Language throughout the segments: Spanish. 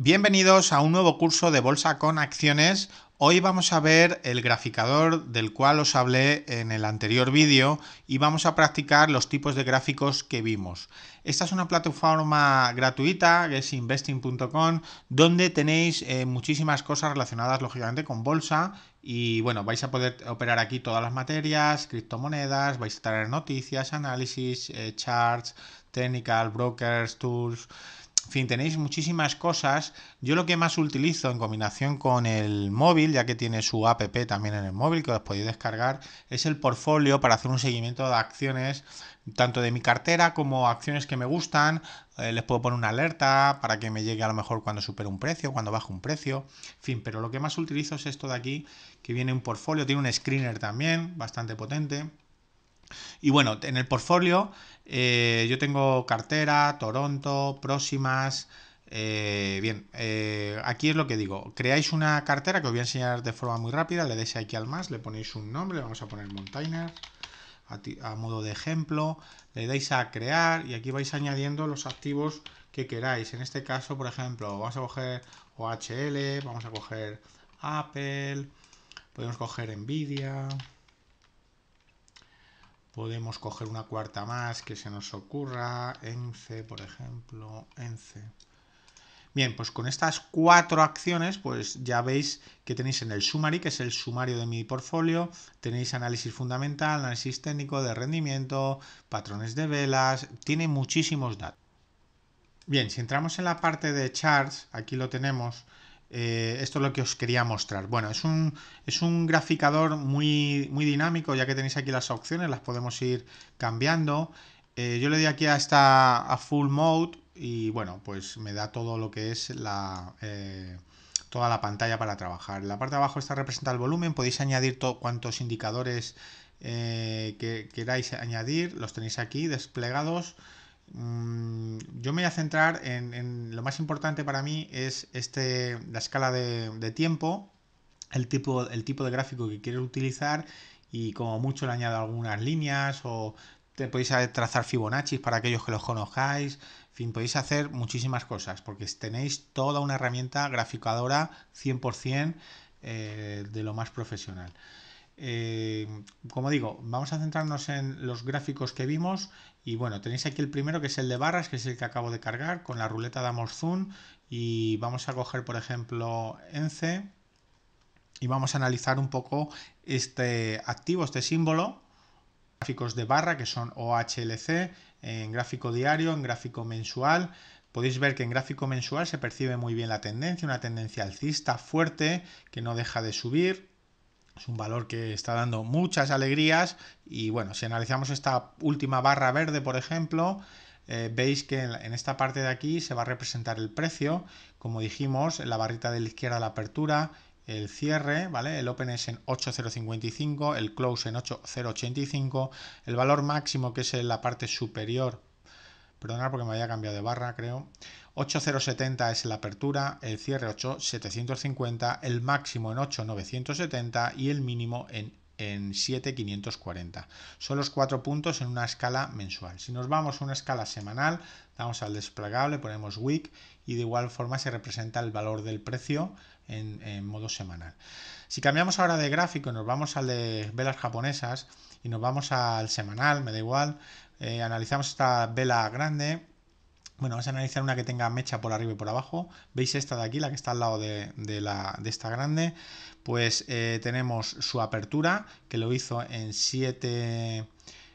Bienvenidos a un nuevo curso de Bolsa con Acciones. Hoy vamos a ver el graficador del cual os hablé en el anterior vídeo y vamos a practicar los tipos de gráficos que vimos. Esta es una plataforma gratuita que es investing.com donde tenéis eh, muchísimas cosas relacionadas lógicamente con bolsa y bueno, vais a poder operar aquí todas las materias, criptomonedas, vais a traer noticias, análisis, eh, charts, technical, brokers, tools en fin, tenéis muchísimas cosas. Yo lo que más utilizo en combinación con el móvil, ya que tiene su app también en el móvil que os podéis descargar, es el portfolio para hacer un seguimiento de acciones, tanto de mi cartera como acciones que me gustan. Eh, les puedo poner una alerta para que me llegue a lo mejor cuando supere un precio, cuando baje un precio. En fin, pero lo que más utilizo es esto de aquí, que viene un portfolio, tiene un screener también, bastante potente. Y bueno, en el portfolio eh, yo tengo cartera, Toronto, próximas. Eh, bien, eh, aquí es lo que digo. Creáis una cartera que os voy a enseñar de forma muy rápida. Le dais aquí al más, le ponéis un nombre, vamos a poner Montainer a, a modo de ejemplo. Le dais a crear y aquí vais añadiendo los activos que queráis. En este caso, por ejemplo, vamos a coger OHL, vamos a coger Apple, podemos coger Nvidia. Podemos coger una cuarta más que se nos ocurra, ENCE, por ejemplo, ENCE. Bien, pues con estas cuatro acciones, pues ya veis que tenéis en el summary, que es el sumario de mi portfolio, tenéis análisis fundamental, análisis técnico de rendimiento, patrones de velas, tiene muchísimos datos. Bien, si entramos en la parte de charts, aquí lo tenemos, eh, esto es lo que os quería mostrar. Bueno, es un, es un graficador muy, muy dinámico, ya que tenéis aquí las opciones, las podemos ir cambiando. Eh, yo le di aquí a esta a full mode y bueno, pues me da todo lo que es la, eh, toda la pantalla para trabajar. la parte de abajo está representa el volumen, podéis añadir cuantos indicadores que queráis añadir, los tenéis aquí desplegados mm, yo me voy a centrar en, lo más importante para mí es este, la escala de, tiempo, el tipo, el tipo de gráfico que quieres utilizar y como mucho le añado algunas líneas o te podéis trazar Fibonacci para aquellos que los conozcáis, en fin, podéis hacer muchísimas cosas porque tenéis toda una herramienta graficadora 100% eh, de lo más profesional. Eh, como digo, vamos a centrarnos en los gráficos que vimos y bueno, tenéis aquí el primero que es el de barras, que es el que acabo de cargar, con la ruleta de zoom y vamos a coger por ejemplo ENCE y vamos a analizar un poco este activo, este símbolo, gráficos de barra que son OHLC, en gráfico diario, en gráfico mensual, Podéis ver que en gráfico mensual se percibe muy bien la tendencia, una tendencia alcista fuerte que no deja de subir. Es un valor que está dando muchas alegrías y bueno, si analizamos esta última barra verde, por ejemplo, eh, veis que en, esta parte de aquí se va a representar el precio, como dijimos, en la barrita de la izquierda la apertura, el cierre, ¿vale? El open es en 8055, el close en 8085, el valor máximo que es en la parte superior Perdonad porque me había cambiado de barra, creo. 8070 es la apertura, el cierre 8750, el máximo en 8970 y el mínimo en en 7,540. Son los cuatro puntos en una escala mensual. Si nos vamos a una escala semanal, damos al desplegable, ponemos week y de igual forma se representa el valor del precio en, en modo semanal. Si cambiamos ahora de gráfico, nos vamos al de velas japonesas y nos vamos al semanal, me da igual, eh, analizamos esta vela grande. Bueno, vamos a analizar una que tenga mecha por arriba y por abajo. ¿Veis esta de aquí, la que está al lado de, la, de esta grande? Pues eh, tenemos su apertura, que lo hizo en 7,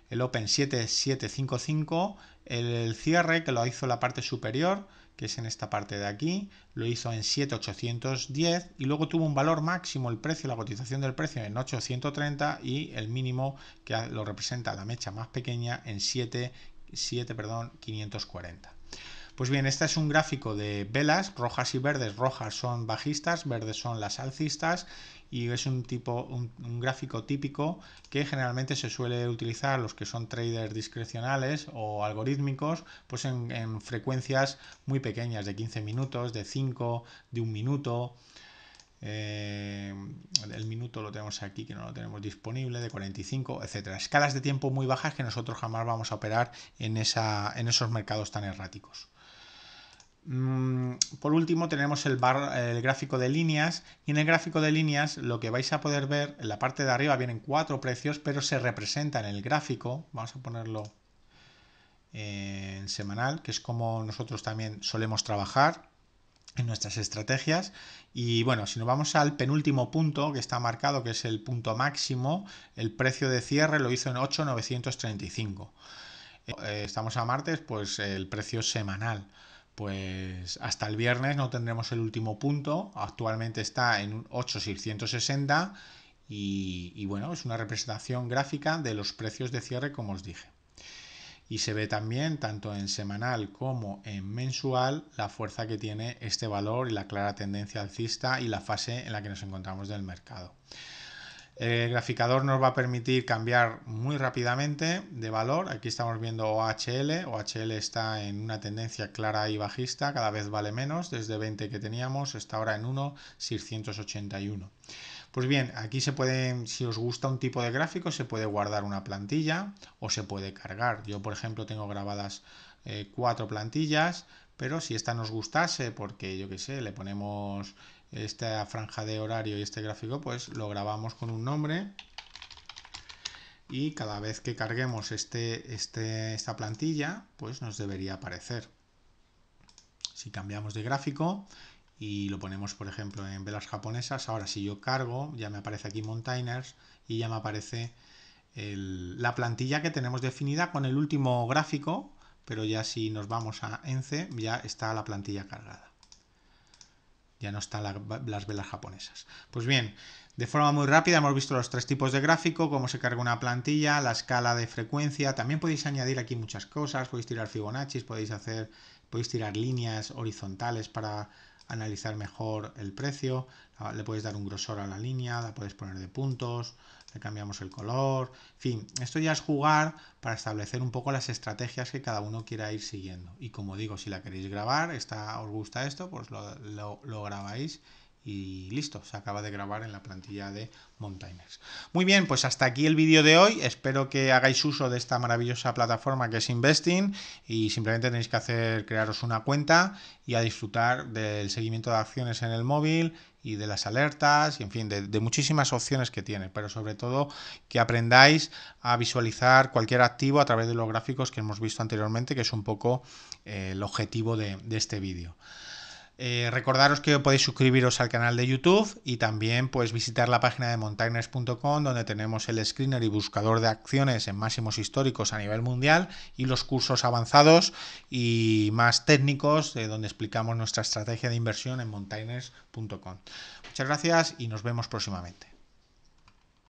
el Open 7755, el cierre, que lo hizo la parte superior, que es en esta parte de aquí, lo hizo en 7.810 y luego tuvo un valor máximo el precio, la cotización del precio en 830 y el mínimo que lo representa la mecha más pequeña en 7, perdón, 540. Pues bien, este es un gráfico de velas, rojas y verdes. Rojas son bajistas, verdes son las alcistas y es un tipo un, gráfico típico que generalmente se suele utilizar los que son traders discrecionales o algorítmicos pues en, frecuencias muy pequeñas de 15 minutos de 5 de un minuto eh, el minuto lo tenemos aquí que no lo tenemos disponible de 45 etcétera escalas de tiempo muy bajas que nosotros jamás vamos a operar en esos mercados tan erráticos Mm, por último tenemos el, bar, el, gráfico de líneas y en el gráfico de líneas lo que vais a poder ver en la parte de arriba vienen cuatro precios pero se representa en el gráfico, vamos a ponerlo eh, en semanal, que es como nosotros también solemos trabajar en nuestras estrategias y bueno, si nos vamos al penúltimo punto que está marcado que es el punto máximo, el precio de cierre lo hizo en 8.935. Eh, estamos a martes, pues el precio semanal pues hasta el viernes no tendremos el último punto. Actualmente está en 8,660 y, y bueno, es una representación gráfica de los precios de cierre como os dije. Y se ve también tanto en semanal como en mensual la fuerza que tiene este valor y la clara tendencia alcista y la fase en la que nos encontramos del mercado. El graficador nos va a permitir cambiar muy rápidamente de valor. Aquí estamos viendo OHL. OHL está en una tendencia clara y bajista, cada vez vale menos, desde 20 que teníamos, está ahora en 1,681. Pues bien, aquí se pueden, si os gusta un tipo de gráfico, se puede guardar una plantilla o se puede cargar. Yo, por ejemplo, tengo grabadas eh, cuatro plantillas, pero si esta nos gustase, porque yo qué sé, le ponemos esta franja de horario y este gráfico, pues lo grabamos con un nombre y cada vez que carguemos este, este, esta plantilla, pues nos debería aparecer. Si cambiamos de gráfico y lo ponemos, por ejemplo, en velas japonesas, ahora si yo cargo, ya me aparece aquí Mountainers y ya me aparece la plantilla que tenemos definida con el último gráfico, pero ya si nos vamos a ENCE, ya está la plantilla cargada ya no están las velas japonesas. Pues bien, de forma muy rápida hemos visto los tres tipos de gráfico, cómo se carga una plantilla, la escala de frecuencia, también podéis añadir aquí muchas cosas, podéis tirar Fibonacci, podéis hacer, podéis tirar líneas horizontales para analizar mejor el precio, ah, le puedes dar un grosor a la línea, la puedes poner de puntos, le cambiamos el color, en fin, esto ya es jugar para establecer un poco las estrategias que cada uno quiera ir siguiendo. Y como digo, si la queréis grabar, está, os gusta esto, pues lo, lo grabáis y listo, se acaba de grabar en la plantilla de Mountainers. Muy bien, pues hasta aquí el vídeo de hoy. Espero que hagáis uso de esta maravillosa plataforma que es Investing y simplemente tenéis que hacer crearos una cuenta y a disfrutar del seguimiento de acciones en el móvil y de las alertas y en fin, de, muchísimas opciones que tiene, pero sobre todo que aprendáis a visualizar cualquier activo a través de los gráficos que hemos visto anteriormente, que es un poco eh, el objetivo de este vídeo. Eh, recordaros que podéis suscribiros al canal de YouTube y también pues visitar la página de montainers.com donde tenemos el screener y buscador de acciones en máximos históricos a nivel mundial y los cursos avanzados y más técnicos de donde explicamos nuestra estrategia de inversión en montainers.com Muchas gracias y nos vemos próximamente.